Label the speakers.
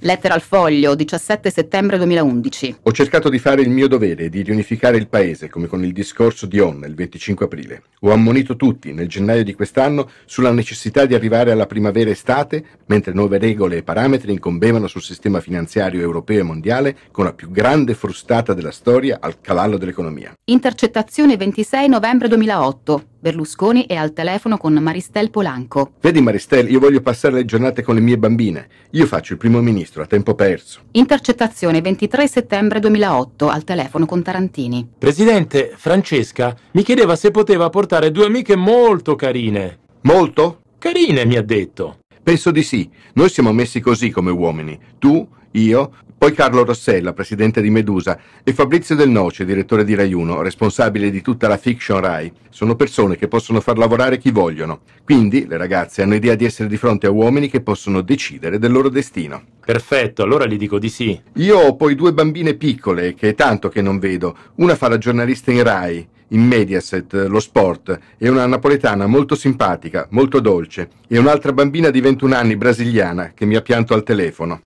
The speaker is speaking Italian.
Speaker 1: Lettera al foglio, 17 settembre 2011.
Speaker 2: Ho cercato di fare il mio dovere e di riunificare il paese, come con il discorso di ONN il 25 aprile. Ho ammonito tutti, nel gennaio di quest'anno, sulla necessità di arrivare alla primavera-estate, mentre nuove regole e parametri incombevano sul sistema finanziario europeo e mondiale, con la più grande frustata della storia al calallo dell'economia.
Speaker 1: Intercettazione 26 novembre 2008. Berlusconi è al telefono con Maristel Polanco.
Speaker 2: Vedi Maristel, io voglio passare le giornate con le mie bambine. Io faccio il primo ministro a tempo perso.
Speaker 1: Intercettazione 23 settembre 2008 al telefono con Tarantini.
Speaker 2: Presidente, Francesca mi chiedeva se poteva portare due amiche molto carine. Molto? Carine, mi ha detto. Penso di sì. Noi siamo messi così come uomini. Tu, io, poi Carlo Rossella, presidente di Medusa, e Fabrizio Del Noce, direttore di Rai 1, responsabile di tutta la fiction Rai, sono persone che possono far lavorare chi vogliono. Quindi le ragazze hanno idea di essere di fronte a uomini che possono decidere del loro destino. Perfetto, allora gli dico di sì. Io ho poi due bambine piccole, che è tanto che non vedo. Una fa la giornalista in Rai, in Mediaset, lo sport, e una napoletana molto simpatica, molto dolce, e un'altra bambina di 21 anni brasiliana che mi ha pianto al telefono.